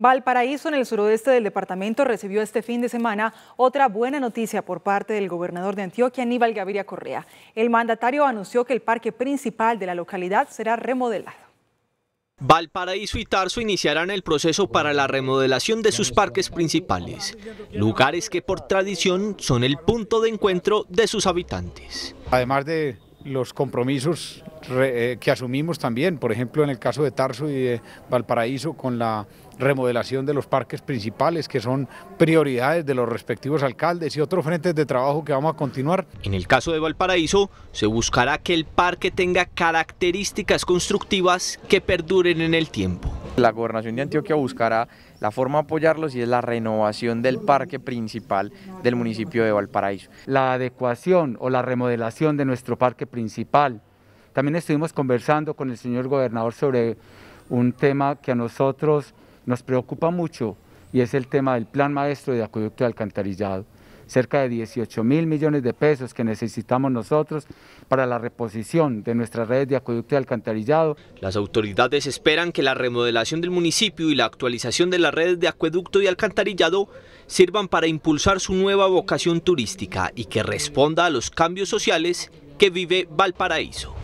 Valparaíso, en el suroeste del departamento, recibió este fin de semana otra buena noticia por parte del gobernador de Antioquia, Aníbal Gaviria Correa. El mandatario anunció que el parque principal de la localidad será remodelado. Valparaíso y Tarso iniciarán el proceso para la remodelación de sus parques principales, lugares que por tradición son el punto de encuentro de sus habitantes. Además de los compromisos eh, que asumimos también, por ejemplo en el caso de Tarso y de Valparaíso con la remodelación de los parques principales que son prioridades de los respectivos alcaldes y otros frentes de trabajo que vamos a continuar. En el caso de Valparaíso se buscará que el parque tenga características constructivas que perduren en el tiempo. La gobernación de Antioquia buscará la forma de apoyarlos y es la renovación del parque principal del municipio de Valparaíso. La adecuación o la remodelación de nuestro parque principal. También estuvimos conversando con el señor gobernador sobre un tema que a nosotros nos preocupa mucho y es el tema del plan maestro de acueducto y alcantarillado cerca de 18 mil millones de pesos que necesitamos nosotros para la reposición de nuestras redes de acueducto y alcantarillado. Las autoridades esperan que la remodelación del municipio y la actualización de las redes de acueducto y alcantarillado sirvan para impulsar su nueva vocación turística y que responda a los cambios sociales que vive Valparaíso.